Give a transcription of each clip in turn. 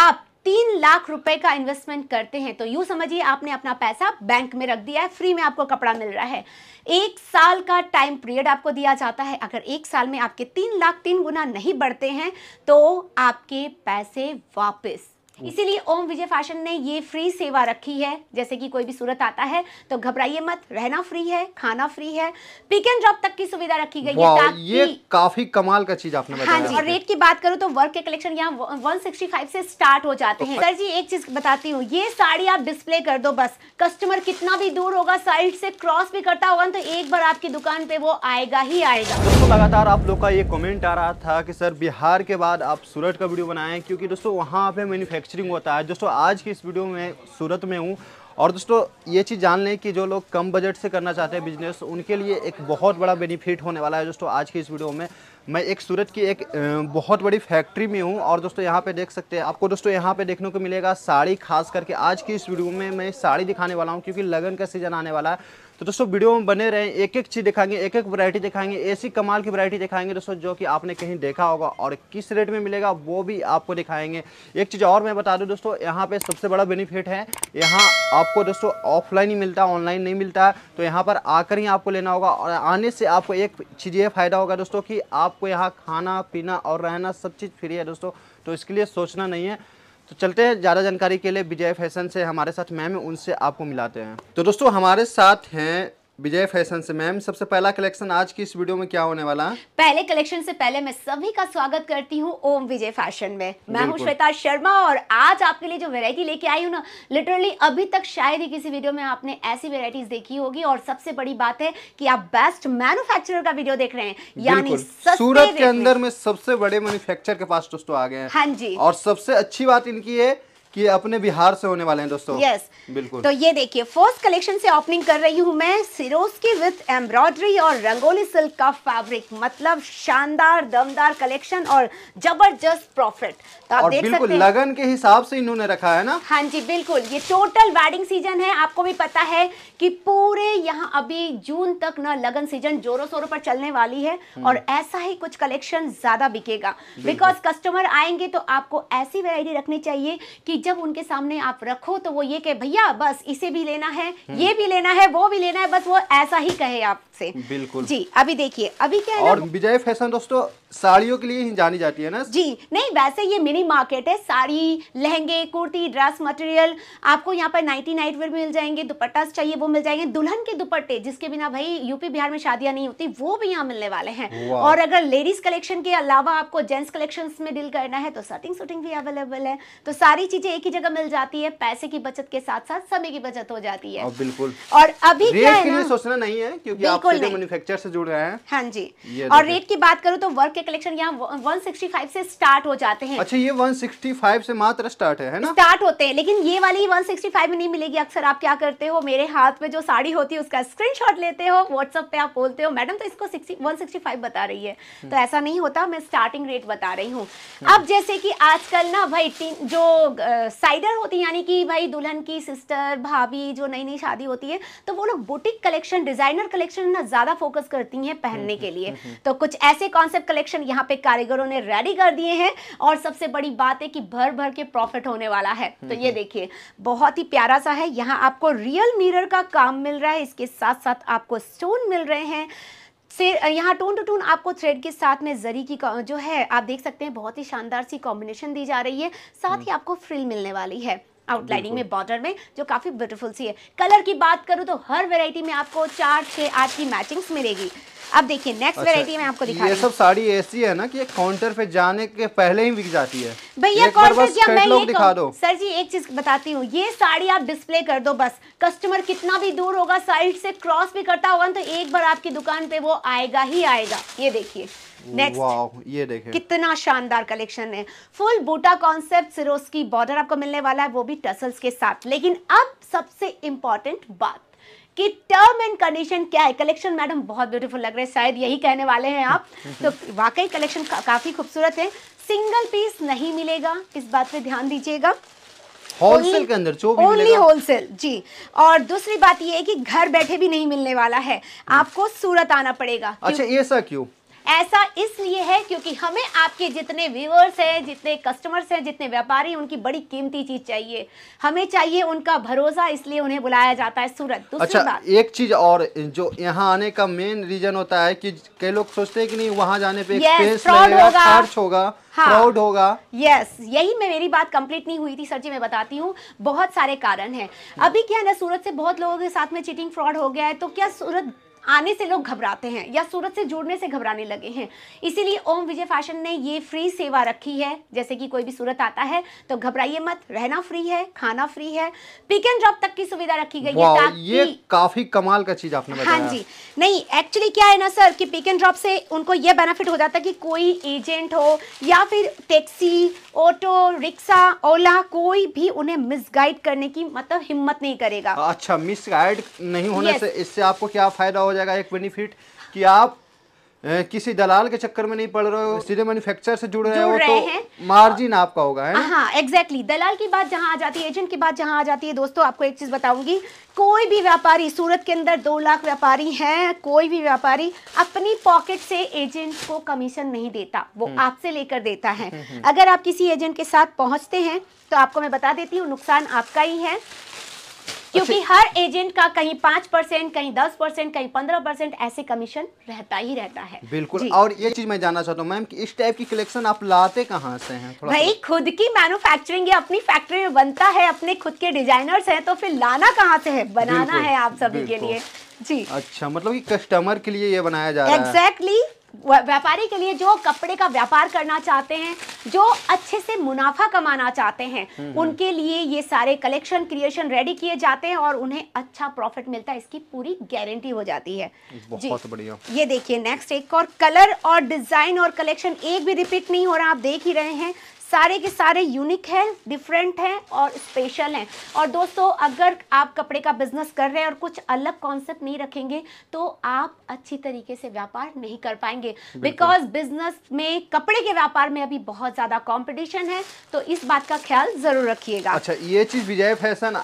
आप तीन लाख रुपए का इन्वेस्टमेंट करते हैं तो यूं समझिए आपने अपना पैसा बैंक में रख दिया है फ्री में आपको कपड़ा मिल रहा है एक साल का टाइम पीरियड आपको दिया जाता है अगर एक साल में आपके तीन लाख तीन गुना नहीं बढ़ते हैं तो आपके पैसे वापस इसीलिए ओम विजय फैशन ने ये फ्री सेवा रखी है जैसे कि कोई भी सूरत आता है तो घबराइए मत रहना फ्री है खाना फ्री है पिक एंड ड्रॉप तक की सुविधा रखी गई है ये काफी कमाल का चीज आपने हाँ जी और रेट की बात करूँ तो वर्क के कलेक्शन यहाँ वन से स्टार्ट हो जाते तो हैं सर जी एक चीज बताती हूँ ये साड़ी आप डिस्प्ले कर दो बस कस्टमर कितना भी दूर होगा साइड से क्रॉस भी करता होगा तो एक बार आपकी दुकान पे वो आएगा ही आएगा लगातार आप लोग का ये कमेंट आ रहा था कि सर बिहार के बाद आप सूरत का वीडियो बनाएं क्योंकि दोस्तों वहाँ पे मैन्युफैक्चर मैन्युफैक्चरिंग होता है दोस्तों आज की इस वीडियो में सूरत में हूँ और दोस्तों ये चीज़ जान लें कि जो लोग कम बजट से करना चाहते हैं बिजनेस उनके लिए एक बहुत बड़ा बेनिफिट होने वाला है दोस्तों आज की इस वीडियो में मैं एक सूरत की एक बहुत बड़ी फैक्ट्री में हूँ और दोस्तों यहाँ पे देख सकते हैं आपको दोस्तों यहाँ पे देखने को मिलेगा साड़ी खास करके आज की इस वीडियो में मैं साड़ी दिखाने वाला हूँ क्योंकि लगन का सीज़न आने वाला है तो दोस्तों वीडियो में बने रहें एक एक चीज़ दिखाएंगे एक एक वैरायटी दिखाएंगे ऐसी कमाल की वैरायटी दिखाएंगे दोस्तों जो कि आपने कहीं देखा होगा और किस रेट में मिलेगा वो भी आपको दिखाएंगे एक चीज़ और मैं बता दूँ दोस्तों यहाँ पर सबसे बड़ा बेनिफिट है यहाँ आपको दोस्तों ऑफलाइन ही मिलता है ऑनलाइन नहीं मिलता है तो यहाँ पर आकर ही आपको लेना होगा और आने से आपको एक चीज़ ये फ़ायदा होगा दोस्तों कि आपको यहाँ खाना पीना और रहना सब चीज़ फ्री है दोस्तों तो इसके लिए सोचना नहीं है तो चलते हैं ज़्यादा जानकारी के लिए विजय फैशन से हमारे साथ मैम उनसे आपको मिलाते हैं तो दोस्तों हमारे साथ हैं विजय फैशन से मैम सबसे पहला कलेक्शन आज की इस वीडियो में क्या होने वाला है पहले कलेक्शन से पहले मैं सभी का स्वागत करती हूँ ओम विजय फैशन में मैं हूँ श्वेता शर्मा और आज आपके लिए जो वेरायटी लेके आई हूँ ना लिटरली अभी तक शायद ही किसी वीडियो में आपने ऐसी वेरायटीज देखी होगी और सबसे बड़ी बात है की आप बेस्ट मैन्युफैक्चरर का वीडियो देख रहे हैं यानी सूरत के अंदर में सबसे बड़े मैन्युफैक्चर के पास दोस्तों आ गए हैं हाँ जी और सबसे अच्छी बात इनकी है कि अपने बिहार से होने वाले हैं दोस्तों यस yes. बिल्कुल तो ये देखिए फर्स्ट कलेक्शन से ओपनिंग कर रही हूँ मैं सिरोस की विद एम्ब्रॉयडरी और रंगोली सिल्क का फैब्रिक मतलब शानदार दमदार कलेक्शन और जबरदस्त प्रॉफिट तो आप देख सकते हैं लगन के हिसाब से इन्होंने रखा है ना हाँ जी बिल्कुल ये टोटल वेडिंग सीजन है आपको भी पता है की पूरे यहाँ अभी जून तक न लगन सीजन जोरों शोरों पर चलने वाली है हम्म। और ऐसा ही कुछ कलेक्शन ज्यादा बिकेगा बिकॉज कस्टमर आएंगे तो आपको ऐसी वेरायटी रखनी चाहिए कि जब उनके सामने आप रखो तो वो ये कहे भैया बस इसे भी लेना है हम्म। ये भी लेना है वो भी लेना है बस वो ऐसा ही कहे आपसे बिल्कुल जी अभी देखिए अभी क्या है और विजय फैशन दोस्तों साड़ियों के लिए ही जानी जाती है ना जी नहीं वैसे ये मिनी मार्केट है साड़ी लहंगे कुर्ती ड्रेस मटेरियल आपको यहाँ पर नाइटी नाइट वेयर मिल जाएंगे दुपट्टा चाहिए वो मिल जाएंगे दुल्हन के दुपट्टे जिसके बिना भाई यूपी बिहार में शादियां नहीं होती वो भी यहाँ मिलने वाले हैं और अगर लेडीज कलेक्शन के अलावा आपको जेंट्स कलेक्शन में डील करना है तो सटिंग सुटिंग भी अवेलेबल है तो सारी चीजें चीजें एक ही जगह मिल जाती है पैसे की बचत के साथ साथ समय की बचत हो जाती है बिल्कुल और अभी क्या है ना सोचना नहीं है क्योंकि आप मैन्युफैक्चर से जुड़ रहे हैं हाँ जी और रेट की बात करूँ तो वर्क के कलेक्शन यहाँ वन से स्टार्ट हो जाते हैं अच्छा ये वन से मात्र स्टार्ट है, ना स्टार्ट होते हैं लेकिन ये वाली वन में नहीं मिलेगी अक्सर आप क्या करते हो मेरे हाथ में जो साड़ी होती है उसका स्क्रीन लेते हो व्हाट्सअप पे आप बोलते हो मैडम तो इसको वन 165 बता रही है तो ऐसा नहीं होता मैं स्टार्टिंग रेट बता रही हूँ हम्म। अब जैसे कि आजकल ना भाई जो साइडर होती है यानी कि भाई दुल्हन की सिस्टर भाभी जो नई नई शादी होती है तो वो लोग बुटीक कलेक्शन डिजाइनर कलेक्शन ना ज़्यादा फोकस करती हैं पहनने हम्म, के लिए हम्म, हम्म। तो कुछ ऐसे कॉन्सेप्ट कलेक्शन यहाँ पे कारीगरों ने रेडी कर दिए हैं और सबसे बड़ी बात है कि भर भर के प्रॉफिट होने वाला है तो ये देखिए बहुत ही प्यारा सा है यहाँ आपको रियल मिरर का काम मिल रहा है इसके साथ साथ आपको स्टोन मिल रहे हैं से यहाँ टोन टू टोन आपको थ्रेड के साथ में जरी की जो है आप देख सकते हैं बहुत ही शानदार सी कॉम्बिनेशन दी जा रही है साथ हम्म। ही आपको फ्रिल मिलने वाली है आउटलाइनिंग में बॉर्डर में जो काफ़ी ब्यूटीफुल सी है कलर की बात करूँ तो हर वेरायटी में आपको चार छह आठ की मैचिंग मिलेगी अब देखिए नेक्स्ट वेरायटी में आपको दिखा ये सब साड़ी ऐसी है ना कि काउंटर पे जाने के पहले ही बिक जाती है भैया दिखा दो सर जी एक चीज बताती हूँ ये साड़ी आप डिस्प्ले कर दो बस कस्टमर कितना भी दूर होगा साइड से क्रॉस भी करता होगा तो एक बार आपकी दुकान पे वो आएगा ही आएगा ये देखिए नेक्स्ट ये देखें कितना शानदार कलेक्शन है फुल बूटा कॉन्सेप्ट सिरोस की बॉर्डर आपको मिलने वाला है वो भी टसल्स के साथ लेकिन अब सबसे बात कि टर्म एंड कंडीशन क्या है कलेक्शन मैडम बहुत ब्यूटीफुल लग रहे हैं शायद यही कहने वाले हैं आप तो वाकई कलेक्शन का, काफी खूबसूरत है सिंगल पीस नहीं मिलेगा इस बात पे ध्यान दीजिएगा होलसेल के अंदर जो भी ओनली होलसेल जी और दूसरी बात ये है कि घर बैठे भी नहीं मिलने वाला है हम्म। आपको सूरत आना पड़ेगा अच्छा ऐसा क्यों ऐसा इसलिए है क्योंकि हमें आपके जितने व्यूअर्स हैं जितने कस्टमर्स हैं जितने व्यापारी उनकी बड़ी कीमती चीज़ चाहिए हमें चाहिए उनका भरोसा इसलिए उन्हें बुलाया जाता है सूरत दूसरी अच्छा बात। एक चीज़ और जो यहाँ आने का मेन रीजन होता है कि कई लोग सोचते हैं कि नहीं वहाँ जाने पे yes, खर्च होगा हाँ, होगा यस यही मैं मेरी बात कंप्लीट नहीं हुई थी सर जी मैं बताती हूँ बहुत सारे कारण हैं हाँ। अभी क्या है ना सूरत से बहुत लोगों के साथ में चीटिंग फ्रॉड हो गया है तो क्या सूरत आने से लोग घबराते हैं या सूरत से जुड़ने से घबराने लगे हैं इसीलिए ओम विजय फैशन ने ये फ्री सेवा रखी है जैसे कि कोई भी सूरत आता है तो घबराइए मत रहना फ्री है खाना फ्री है पिक एंड ड्रॉप तक की सुविधा रखी गई है ये काफी कमाल का चीज आपने हाँ जी नहीं एक्चुअली क्या है ना सर की पिक एंड ड्रॉप से उनको ये बेनिफिट हो जाता है कि कोई एजेंट हो या फिर टैक्सी ऑटो रिक्शा ओला कोई भी उन्हें मिसगाइड करने की मतलब हिम्मत नहीं करेगा अच्छा मिसगाइड नहीं होने से इससे आपको क्या फायदा हो हो जाएगा एक बेनिफिट कि आप किसी दलाल के चक्कर में नहीं पड़ रहे हो सीधे मैन्युफैक्चर से जुड़ रहे हो तो मार्जिन आपका होगा है हाँ एग्जैक्टली exactly. दलाल की बात जहाँ आ जाती है एजेंट की बात जहाँ आ जाती है दोस्तों आपको एक चीज बताऊंगी कोई भी व्यापारी सूरत के अंदर दो लाख व्यापारी हैं कोई भी व्यापारी अपनी पॉकेट से एजेंट को कमीशन नहीं देता वो हम्म। आपसे लेकर देता है हम्म, हम्म। अगर आप किसी एजेंट के साथ पहुंचते हैं तो आपको मैं बता देती हूँ नुकसान आपका ही है क्योंकि अच्छा। हर एजेंट का कहीं पांच परसेंट कहीं दस परसेंट कहीं पंद्रह परसेंट ऐसे कमीशन रहता ही रहता है बिल्कुल और ये चीज मैं जानना चाहता हूँ मैम कि इस टाइप की कलेक्शन आप लाते कहाँ से हैं भाई खुद की मैन्युफैक्चरिंग अपनी फैक्ट्री में बनता है अपने खुद के डिजाइनर्स है तो फिर लाना कहाँ से है बनाना है आप सभी के लिए जी अच्छा मतलब कि कस्टमर के लिए ये बनाया जा रहा है एग्जैक्टली व्यापारी के लिए जो कपड़े का व्यापार करना चाहते हैं जो अच्छे से मुनाफा कमाना चाहते हैं हम्म, हम्म। उनके लिए ये सारे कलेक्शन क्रिएशन रेडी किए जाते हैं और उन्हें अच्छा प्रॉफिट मिलता है इसकी पूरी गारंटी हो जाती है बहुत बढ़िया ये देखिए नेक्स्ट एक और कलर और डिजाइन और कलेक्शन एक भी रिपीट नहीं हो रहा आप देख ही रहे हैं सारे के सारे यूनिक हैं डिफरेंट हैं और स्पेशल हैं और दोस्तों अगर आप कपड़े का बिजनेस कर रहे हैं और कुछ अलग कॉन्सेप्ट नहीं रखेंगे तो आप अच्छी तरीके से व्यापार नहीं कर पाएंगे बिकॉज बिजनेस में कपड़े के व्यापार में अभी बहुत ज़्यादा कॉम्पिटिशन है तो इस बात का ख्याल ज़रूर रखिएगा अच्छा ये चीज़ विजय फैशन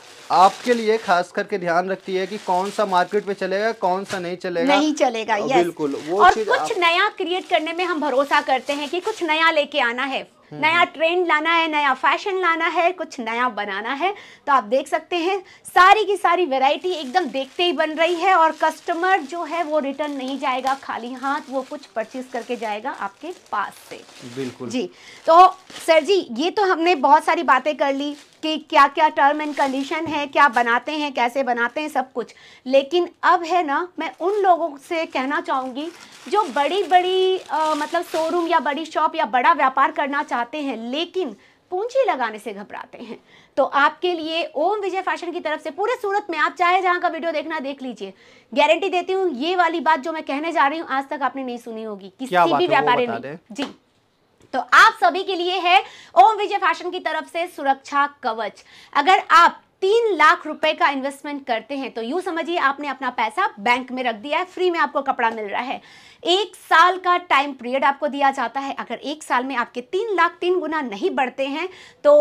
आपके लिए खास करके ध्यान रखती है कि कौन सा मार्केट में चलेगा कौन सा नहीं चलेगा नहीं चलेगा यस हाँ, बिल्कुल वो और कुछ आप... नया क्रिएट करने में हम भरोसा करते हैं कि कुछ नया लेके आना है हम्म, नया ट्रेंड हम्म। लाना है नया फैशन लाना है कुछ नया बनाना है तो आप देख सकते हैं सारी की सारी वेराइटी एकदम देखते ही बन रही है और कस्टमर जो है वो रिटर्न नहीं जाएगा खाली हाथ वो कुछ परचेज करके जाएगा आपके पास से बिल्कुल जी तो सर जी ये तो हमने बहुत सारी बातें कर ली कि क्या क्या टर्म एंड कंडीशन है क्या बनाते हैं कैसे बनाते हैं सब कुछ लेकिन अब है ना मैं उन लोगों से कहना चाहूँगी जो बड़ी बड़ी आ, मतलब शोरूम या बड़ी शॉप या बड़ा व्यापार करना चाहते हैं लेकिन पूंजी लगाने से घबराते हैं तो आपके लिए ओम विजय फैशन की तरफ से पूरे सूरत में आप चाहे जहाँ का वीडियो देखना देख लीजिए गारंटी देती हूँ ये वाली बात जो मैं कहने जा रही हूँ आज तक आपने नहीं सुनी होगी किसी भी व्यापारी ने जी तो आप सभी के लिए है ओम विजय फैशन की तरफ से सुरक्षा कवच अगर आप तीन लाख रुपए का इन्वेस्टमेंट करते हैं तो यू समझिए आपने अपना पैसा बैंक में रख दिया है फ्री में आपको कपड़ा मिल रहा है एक साल का टाइम पीरियड आपको दिया जाता है अगर एक साल में आपके तीन लाख तीन गुना नहीं बढ़ते हैं तो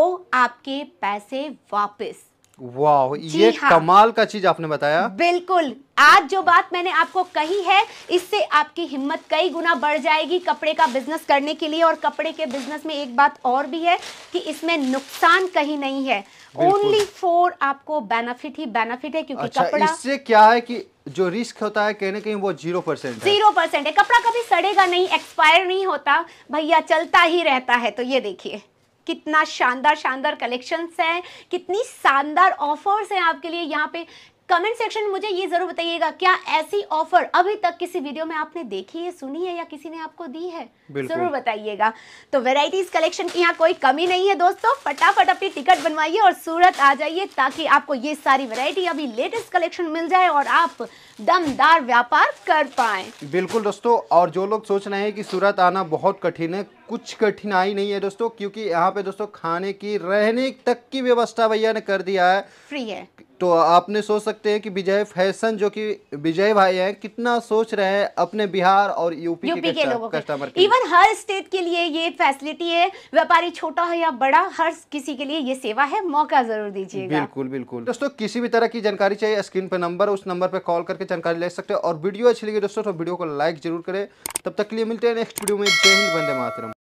आपके पैसे वापस वाह ये हाँ, कमाल का चीज आपने बताया बिल्कुल आज जो बात मैंने आपको कही है इससे आपकी हिम्मत कई गुना बढ़ जाएगी कपड़े का बिजनेस करने के लिए और कपड़े के बिजनेस में एक बात और भी है कि इसमें नुकसान कहीं नहीं है ओनली फोर आपको बेनिफिट ही बेनिफिट है क्योंकि अच्छा, कपड़ा इससे क्या है कि जो रिस्क होता है कहीं ना कहीं वो जीरो परसेंट जीरो परसेंट है कपड़ा कभी सड़ेगा नहीं एक्सपायर नहीं होता भैया चलता ही रहता है तो ये देखिए कितना शानदार शानदार कलेक्शंस हैं कितनी शानदार ऑफर्स हैं आपके लिए यहाँ पे कमेंट सेक्शन में मुझे ये ज़रूर बताइएगा क्या ऐसी ऑफर अभी तक किसी वीडियो में आपने देखी है सुनी है या किसी ने आपको दी है ज़रूर बताइएगा तो वेराइटीज़ कलेक्शन की यहाँ कोई कमी नहीं है दोस्तों फटाफट अपनी टिकट बनवाइए और सूरत आ जाइए ताकि आपको ये सारी वेरायटी अभी लेटेस्ट कलेक्शन मिल जाए और आप दमदार व्यापार कर पाए बिल्कुल दोस्तों और जो लोग सोच रहे हैं की सूरत आना बहुत कठिन है कुछ कठिनाई नहीं है दोस्तों क्योंकि यहाँ पे दोस्तों खाने की रहने तक की व्यवस्था भैया ने कर दिया है फ्री है तो आपने सोच सकते हैं कि विजय फैशन जो कि विजय भाई हैं कितना सोच रहे हैं अपने बिहार और यूपी, यूपी के, के लोगों कस्टमर इवन हर स्टेट के लिए ये फैसिलिटी है व्यापारी छोटा है या बड़ा हर किसी के लिए ये सेवा है मौका जरूर दीजिए बिल्कुल बिल्कुल दोस्तों किसी भी तरह की जानकारी चाहिए स्क्रीन पर नंबर उस नंबर पर कॉल करके जानकारी ले सकते हैं और वीडियो अच्छी लगी दोस्तों तो वीडियो को लाइक जरूर करें तब तक के लिए मिलते हैं नेक्स्ट वीडियो में जय हिंद वंदे मातरम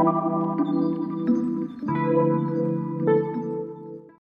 Thank you.